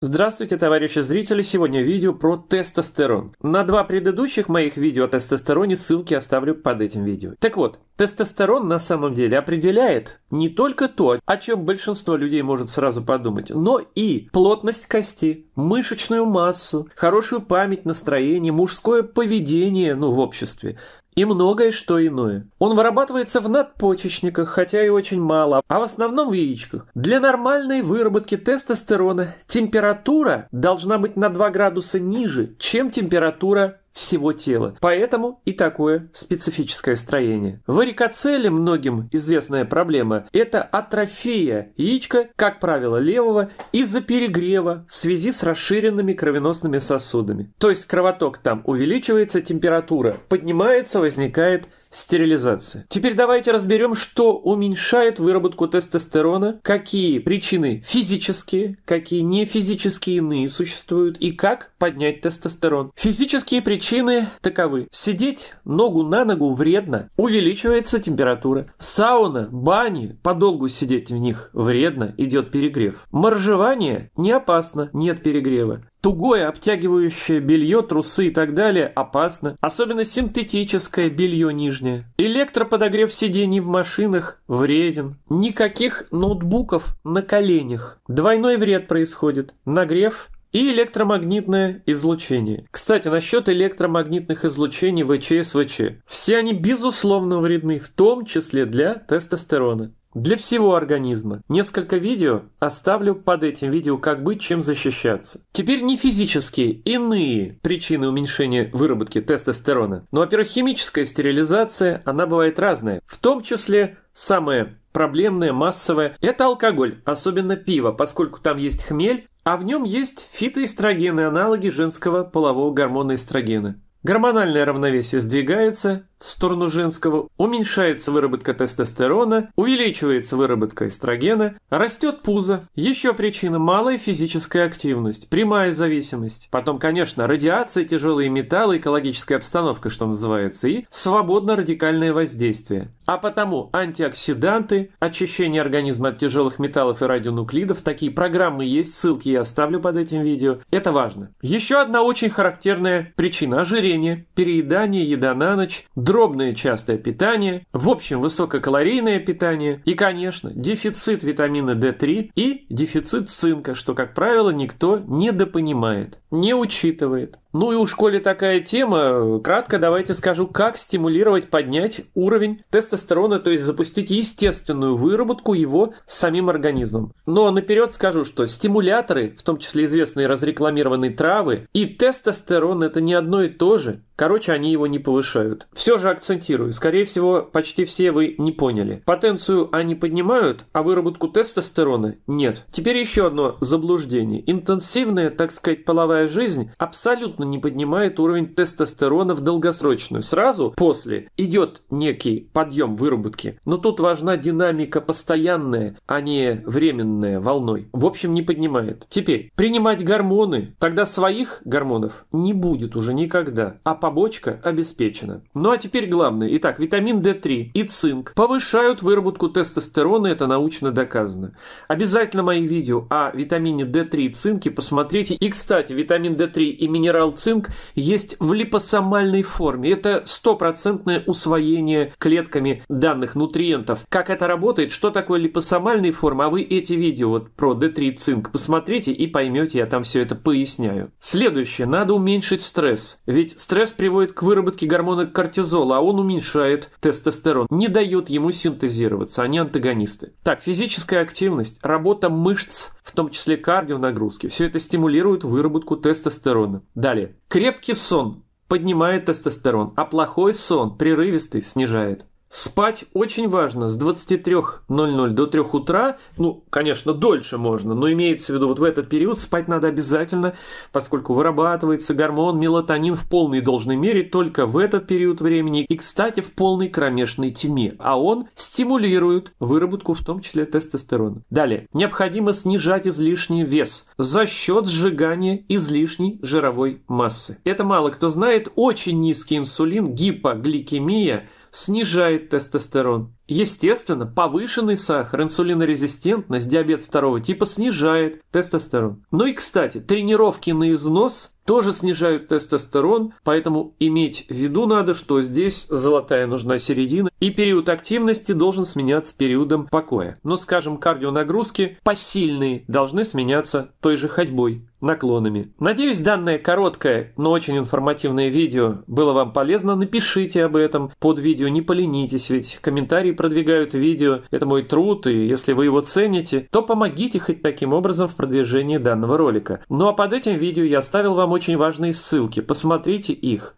Здравствуйте, товарищи зрители! Сегодня видео про тестостерон. На два предыдущих моих видео о тестостероне ссылки оставлю под этим видео. Так вот, тестостерон на самом деле определяет не только то, о чем большинство людей может сразу подумать, но и плотность кости, мышечную массу, хорошую память, настроение, мужское поведение ну, в обществе и многое что иное. Он вырабатывается в надпочечниках, хотя и очень мало, а в основном в яичках. Для нормальной выработки тестостерона температура должна быть на 2 градуса ниже, чем температура всего тела. Поэтому и такое специфическое строение. В варикоцеле многим известная проблема – это атрофия яичка, как правило, левого, из-за перегрева в связи с расширенными кровеносными сосудами. То есть кровоток там увеличивается, температура поднимается, возникает стерилизация. Теперь давайте разберем, что уменьшает выработку тестостерона, какие причины физические, какие не физические иные существуют и как поднять тестостерон. Физические причины таковы. Сидеть ногу на ногу вредно, увеличивается температура. Сауна, бани, подолгу сидеть в них вредно, идет перегрев. Моржевание не опасно, нет перегрева. Тугое обтягивающее белье, трусы и так далее опасно, особенно синтетическое белье нижнее. Электроподогрев сидений в машинах вреден. Никаких ноутбуков на коленях. Двойной вред происходит. Нагрев и электромагнитное излучение. Кстати, насчет электромагнитных излучений ВЧС-ВЧ. Все они безусловно вредны, в том числе для тестостерона. Для всего организма. Несколько видео оставлю под этим видео, как быть, чем защищаться. Теперь не физические, иные причины уменьшения выработки тестостерона. Но, ну, во-первых, химическая стерилизация, она бывает разная. В том числе самая проблемная, массовая – это алкоголь, особенно пиво, поскольку там есть хмель, а в нем есть фитоэстрогены, аналоги женского полового гормона эстрогена. Гормональное равновесие сдвигается, в сторону женского, уменьшается выработка тестостерона, увеличивается выработка эстрогена, растет пузо. Еще причина – малая физическая активность, прямая зависимость. Потом, конечно, радиация, тяжелые металлы, экологическая обстановка, что называется, и свободно-радикальное воздействие. А потому антиоксиданты, очищение организма от тяжелых металлов и радионуклидов, такие программы есть, ссылки я оставлю под этим видео. Это важно. Еще одна очень характерная причина – ожирение, переедание, еда на ночь – дробное частое питание, в общем высококалорийное питание и, конечно, дефицит витамина D3 и дефицит цинка, что, как правило, никто недопонимает, не учитывает. Ну и у школе такая тема. Кратко давайте скажу, как стимулировать, поднять уровень тестостерона, то есть запустить естественную выработку его самим организмом. Но наперед скажу, что стимуляторы, в том числе известные разрекламированные травы, и тестостерон это не одно и то же. Короче, они его не повышают. Все же акцентирую, скорее всего, почти все вы не поняли. Потенцию они поднимают, а выработку тестостерона нет. Теперь еще одно заблуждение. Интенсивная, так сказать, половая жизнь абсолютно не поднимает уровень тестостерона в долгосрочную. Сразу после идет некий подъем выработки. Но тут важна динамика постоянная, а не временная волной. В общем, не поднимает. Теперь, принимать гормоны, тогда своих гормонов не будет уже никогда, а побочка обеспечена. Ну а теперь главное. Итак, витамин D3 и цинк повышают выработку тестостерона, это научно доказано. Обязательно мои видео о витамине D3 и цинке посмотрите. И, кстати, витамин D3 и минерал материал цинк есть в липосомальной форме. Это стопроцентное усвоение клетками данных нутриентов. Как это работает, что такое липосомальные формы, а вы эти видео вот про D3 цинк посмотрите и поймете, я там все это поясняю. Следующее, надо уменьшить стресс. Ведь стресс приводит к выработке гормона кортизола, а он уменьшает тестостерон, не дает ему синтезироваться, они антагонисты. Так, физическая активность, работа мышц – в том числе кардионагрузки. Все это стимулирует выработку тестостерона. Далее. Крепкий сон поднимает тестостерон, а плохой сон, прерывистый, снижает. Спать очень важно с 23.00 до 3 утра. Ну, конечно, дольше можно, но имеется в виду, вот в этот период спать надо обязательно, поскольку вырабатывается гормон мелатонин в полной должной мере только в этот период времени и, кстати, в полной кромешной тьме. А он стимулирует выработку в том числе тестостерона. Далее. Необходимо снижать излишний вес за счет сжигания излишней жировой массы. Это мало кто знает. Очень низкий инсулин, гипогликемия – снижает тестостерон. Естественно, повышенный сахар, инсулинорезистентность, диабет второго типа снижает тестостерон. Ну и, кстати, тренировки на износ тоже снижают тестостерон, поэтому иметь в виду надо, что здесь золотая нужна середина, и период активности должен сменяться периодом покоя. Но, скажем, кардионагрузки посильные должны сменяться той же ходьбой, наклонами. Надеюсь, данное короткое, но очень информативное видео было вам полезно. Напишите об этом под видео, не поленитесь, ведь комментарии продвигают видео, это мой труд, и если вы его цените, то помогите хоть таким образом в продвижении данного ролика. Ну а под этим видео я оставил вам очень важные ссылки, посмотрите их.